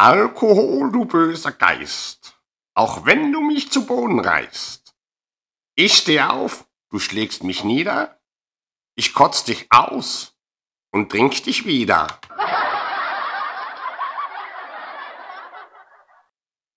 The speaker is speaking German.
Alkohol, du böser Geist, auch wenn du mich zu Boden reißt. Ich steh auf, du schlägst mich nieder, ich kotz dich aus und trink dich wieder.